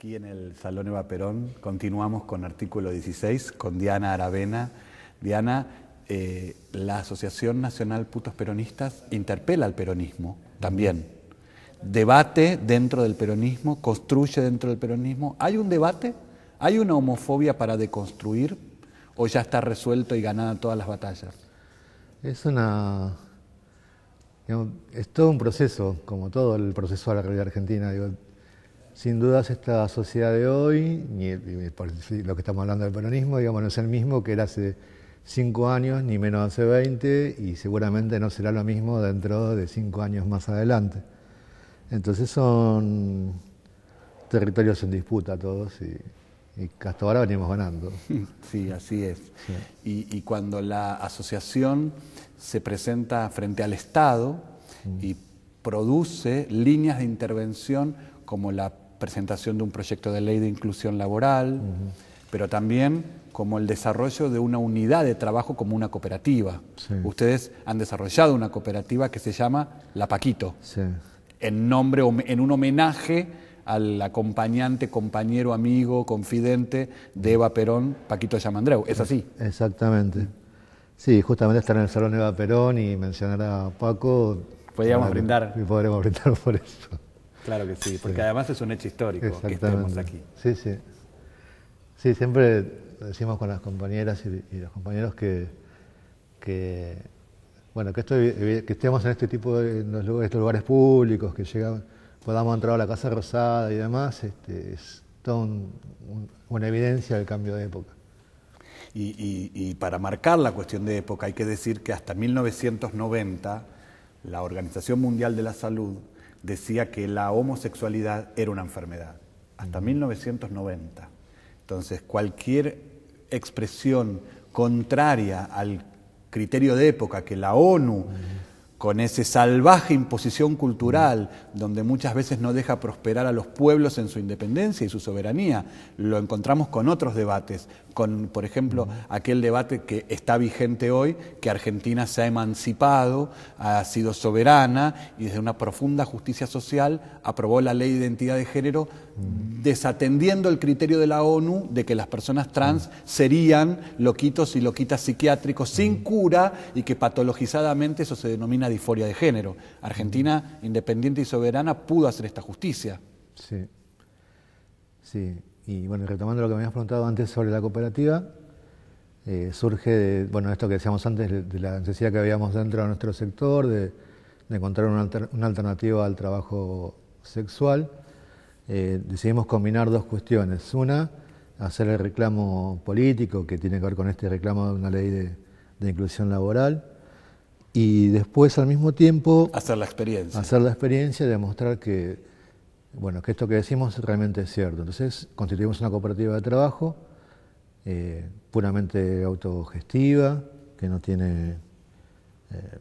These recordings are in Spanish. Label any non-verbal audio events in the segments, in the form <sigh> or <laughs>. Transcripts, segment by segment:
Aquí en el Salón Eva Perón continuamos con artículo 16, con Diana Aravena. Diana, eh, la Asociación Nacional Putos Peronistas interpela al peronismo también. Debate dentro del peronismo, construye dentro del peronismo. ¿Hay un debate? ¿Hay una homofobia para deconstruir? ¿O ya está resuelto y ganada todas las batallas? Es una. es todo un proceso, como todo el proceso de la realidad argentina. Sin dudas esta sociedad de hoy, ni, lo que estamos hablando del peronismo, digamos, no es el mismo que era hace cinco años, ni menos hace veinte y seguramente no será lo mismo dentro de cinco años más adelante. Entonces son territorios en disputa todos y, hasta ahora venimos ganando. <laughs> Sí, así es. Y, cuando la asociación se presenta frente al Estado mm. y produce líneas de intervención como la presentación de un proyecto de ley de inclusión laboral, pero también como el desarrollo de una unidad de trabajo como una cooperativa. Ustedes han desarrollado una cooperativa que se llama La Paquito, en, nombre, en un homenaje al acompañante, compañero, amigo, confidente de Eva Perón, Paquito Yamandreu. ¿Es eh, así? Exactamente. Sí, justamente estar en el Salón Eva Perón y mencionar a Paco. Podríamos brindar. Y podremos brindar por eso. Claro que sí, porque además es un hecho histórico que estemos aquí. Sí, sí. Sí, siempre decimos con las compañeras y, los compañeros que, bueno, que, que, estemos en este tipo de estos lugares públicos, que llegan, podamos entrar a la Casa Rosada y demás, este, es toda una evidencia del cambio de época. Y, y, para marcar la cuestión de época hay que decir que hasta 1990 la Organización Mundial de la Salud decía que la homosexualidad era una enfermedad, hasta 1990. Entonces, cualquier expresión contraria al criterio de época que la ONU con esa salvaje imposición cultural, donde muchas veces no deja prosperar a los pueblos en su independencia y su soberanía. Lo encontramos con otros debates, con, por ejemplo, aquel debate que está vigente hoy, que Argentina se ha emancipado, ha sido soberana y desde una profunda justicia social aprobó la ley de identidad de género, desatendiendo el criterio de la ONU de que las personas trans serían loquitos y loquitas psiquiátricos sin cura y que patologizadamente eso se denomina disforia de género. Argentina, independiente y soberana, pudo hacer esta justicia. Sí. Y bueno, retomando lo que me habías preguntado antes sobre la cooperativa, eh, surge de, bueno, esto que decíamos antes, de la necesidad que habíamos dentro de nuestro sector, de, encontrar una, alternativa al trabajo sexual, eh, decidimos combinar dos cuestiones. Una, hacer el reclamo político, que tiene que ver con este reclamo de una ley de inclusión laboral, y después al mismo tiempo... Hacer la experiencia. Hacer la experiencia, demostrar que, bueno, que esto que decimos realmente es cierto. Entonces constituimos una cooperativa de trabajo eh, puramente autogestiva, que no tiene eh,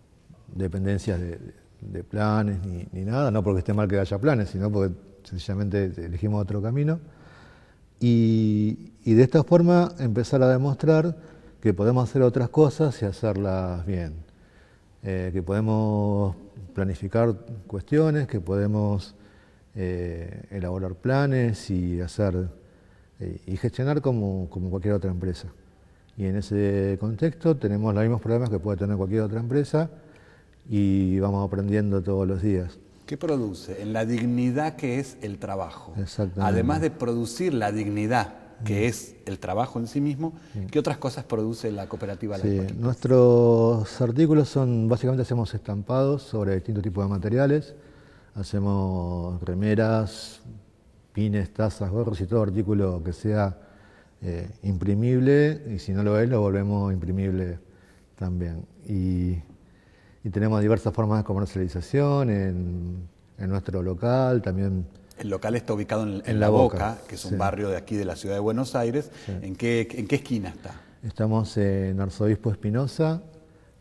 dependencias de, planes ni, nada, no porque esté mal que haya planes, sino porque sencillamente elegimos otro camino. y de esta forma empezar a demostrar que podemos hacer otras cosas y hacerlas bien. Eh, que podemos planificar cuestiones, que podemos eh, elaborar planes y hacer eh, y gestionar como, cualquier otra empresa. Y en ese contexto tenemos los mismos problemas que puede tener cualquier otra empresa y vamos aprendiendo todos los días. ¿Qué produce? En la dignidad que es el trabajo. Exactamente. Además de producir la dignidad que mm. es el trabajo en sí mismo, mm. ¿qué otras cosas produce la cooperativa? Sí, nuestros artículos son, básicamente hacemos estampados sobre distintos tipos de materiales, hacemos remeras, pines, tazas, gorros y todo artículo que sea eh, imprimible, y si no lo es, lo volvemos imprimible también. Y, tenemos diversas formas de comercialización en, en nuestro local, también el local está ubicado en, La Boca, que es un barrio de aquí de la ciudad de Buenos Aires. ¿En, qué, esquina está? Estamos en Arzobispo Espinosa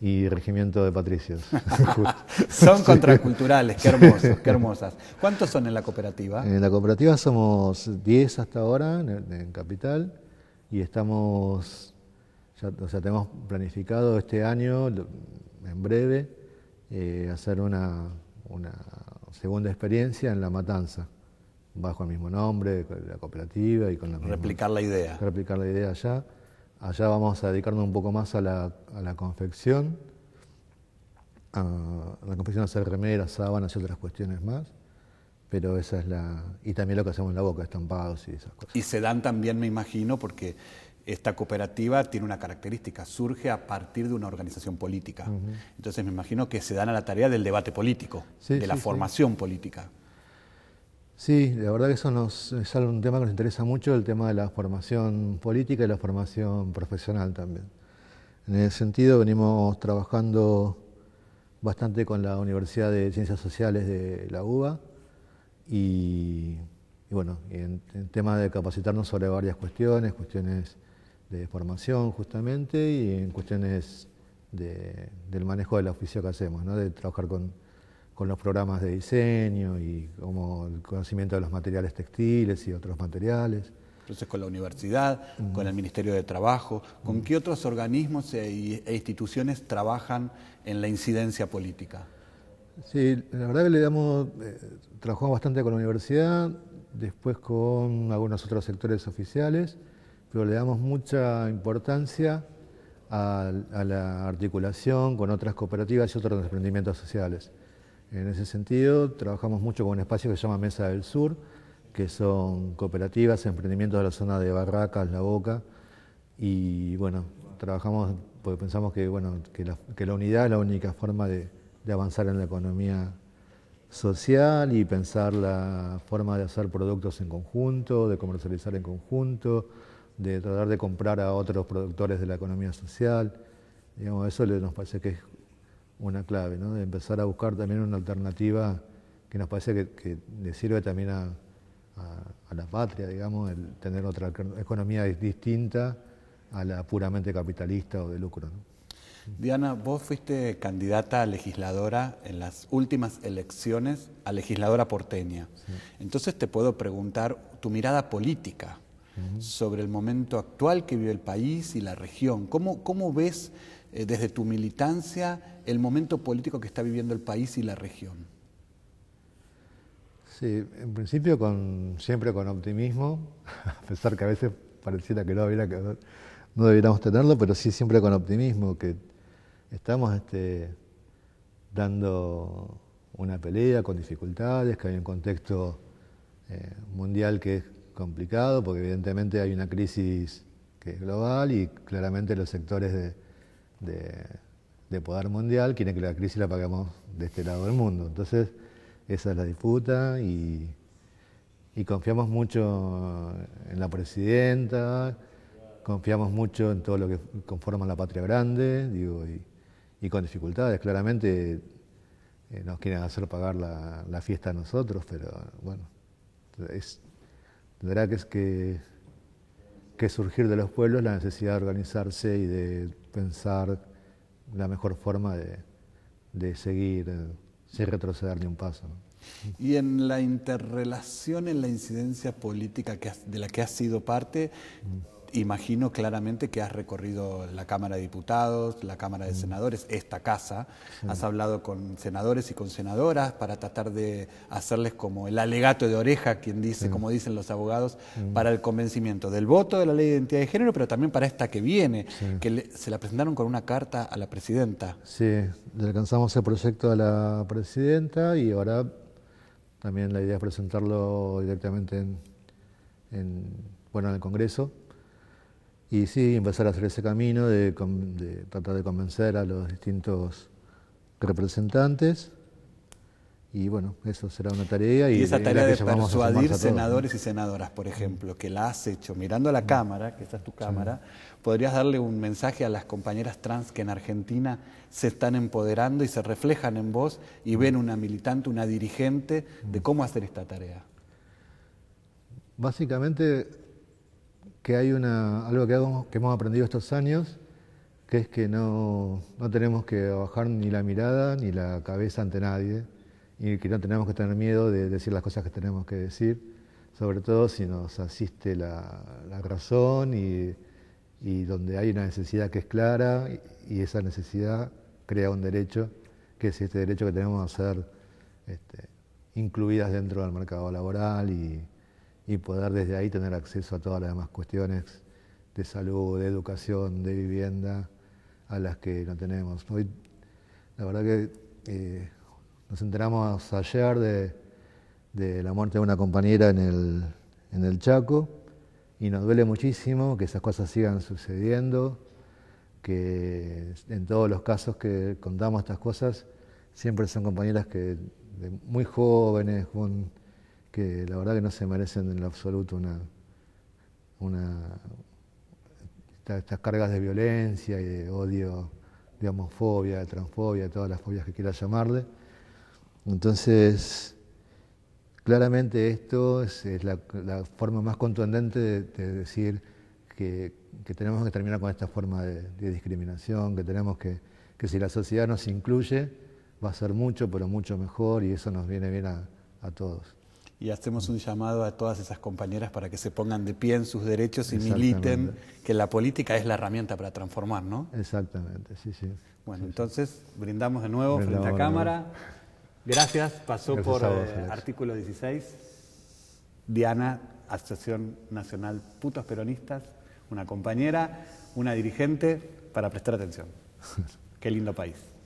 y Regimiento de Patricios. <laughs> <laughs> son contraculturales, qué hermosos, qué hermosas. ¿Cuántos son en la cooperativa? En la cooperativa somos 10 hasta ahora en, Capital y estamos, o sea, tenemos planificado este año, en breve, eh, hacer una segunda experiencia en La Matanza bajo el mismo nombre, la cooperativa y con la Replicar la idea. Replicar la idea allá. Allá vamos a dedicarnos un poco más a la, a la confección, a, la confección de hacer remeras, sábanas y otras cuestiones más. Pero esa es la. Y también lo que hacemos en la boca, estampados y esas cosas. Y se dan también, me imagino, porque esta cooperativa tiene una característica, surge a partir de una organización política. Entonces me imagino que se dan a la tarea del debate político, de la formación política. Sí, la verdad que eso nos, es un tema que nos interesa mucho, el tema de la formación política y la formación profesional también. En ese sentido venimos trabajando bastante con la Universidad de Ciencias Sociales de la UBA y, bueno, en, en, tema de capacitarnos sobre varias cuestiones, cuestiones de formación justamente y en cuestiones del manejo del oficio que hacemos, ¿no? de trabajar con con los programas de diseño y como el conocimiento de los materiales textiles y otros materiales. Entonces, con la universidad, con el Ministerio de Trabajo, ¿con qué otros organismos e, e, instituciones trabajan en la incidencia política? Sí, la verdad que le damos, eh, trabajamos bastante con la universidad, después con algunos otros sectores oficiales, pero le damos mucha importancia a, a la articulación con otras cooperativas y otros emprendimientos sociales. En ese sentido, trabajamos mucho con un espacio que se llama Mesa del Sur, que son cooperativas, emprendimientos de la zona de Barracas, La Boca, y bueno, trabajamos porque pensamos que, bueno, que, la, unidad es la única forma de, avanzar en la economía social y pensar la forma de hacer productos en conjunto, de comercializar en conjunto, de tratar de comprar a otros productores de la economía social. Digamos, eso nos parece que es una clave, ¿no? de empezar a buscar también una alternativa que nos parece que, le sirve también a, la patria, digamos, el tener otra economía distinta a la puramente capitalista o de lucro. ¿no? Diana, vos fuiste candidata a legisladora en las últimas elecciones a legisladora porteña. Entonces te puedo preguntar tu mirada política sobre el momento actual que vive el país y la región. ¿Cómo, ves eh, desde tu militancia el momento político que está viviendo el país y la región? Sí, en principio con, siempre con optimismo, <laughs> a pesar que a veces pareciera que no, que no debiéramos tenerlo, pero sí siempre con optimismo, que estamos este, dando una pelea con dificultades, que hay un contexto eh, mundial que es complicado, porque evidentemente hay una crisis que es global y claramente los sectores de de poder mundial quieren que la crisis la pagamos de este lado del mundo. Entonces, esa es la disputa y, confiamos mucho en la presidenta, confiamos mucho en todo lo que conforma la patria grande, digo, y, con dificultades. Claramente eh, nos quieren hacer pagar la, fiesta a nosotros, pero bueno, es, verdad que, que, que surgir de los pueblos la necesidad de organizarse y de pensar la mejor forma de, de seguir eh, sin retroceder ni un paso. Y en la interrelación, en la incidencia política que de la que has sido parte, imagino claramente que has recorrido la Cámara de Diputados, la Cámara de mm. Senadores, esta casa, has hablado con senadores y con senadoras para tratar de hacerles como el alegato de oreja, quien dice, como dicen los abogados, mm. para el convencimiento del voto de la ley de identidad de género, pero también para esta que viene, que se la presentaron con una carta a la presidenta. Sí, le alcanzamos el proyecto a la presidenta y ahora también la idea es presentarlo directamente bueno, en el Congreso. Y sí, empezar a hacer ese camino de, tratar de convencer a los distintos representantes. Y bueno, eso será una tarea. Y, esa tarea de persuadir senadores y senadoras, por ejemplo, que la has hecho mirando a la mm. cámara, que esa es tu cámara, podrías darle un mensaje a las compañeras trans que en Argentina se están empoderando y se reflejan en vos y mm. ven una militante, una dirigente de mm. cómo hacer esta tarea. Básicamente que hay una, algo que, hemos aprendido estos años, que es que no, tenemos que bajar ni la mirada ni la cabeza ante nadie y que no tenemos que tener miedo de decir las cosas que tenemos que decir, sobre todo si nos asiste la, razón y, donde hay una necesidad que es clara y, esa necesidad crea un derecho, que es este derecho que tenemos a ser este, incluidas dentro del mercado laboral y, y poder desde ahí tener acceso a todas las demás cuestiones de salud, de educación, de vivienda, a las que no tenemos. Hoy, la verdad que eh, nos enteramos ayer de, la muerte de una compañera en el, Chaco y nos duele muchísimo que esas cosas sigan sucediendo, que en todos los casos que contamos estas cosas siempre son compañeras que muy jóvenes, con que la verdad que no se merecen en lo absoluto una, estas, cargas de violencia y de odio, de homofobia, de transfobia, todas las fobias que quiera llamarle. Entonces, claramente esto es, la, forma más contundente de, decir que, tenemos que terminar con esta forma de, discriminación, que tenemos que, que, si la sociedad nos incluye, va a ser mucho, pero mucho mejor y eso nos viene bien a todos y hacemos un llamado a todas esas compañeras para que se pongan de pie en sus derechos y militen, que la política es la herramienta para transformar, ¿no? Exactamente, sí, sí. Bueno, entonces brindamos de nuevo frente a cámara. Gracias, pasó por eh, artículo 16. Diana, Asociación Nacional Putos Peronistas, una compañera, una dirigente, para prestar atención. <laughs> Qué lindo país.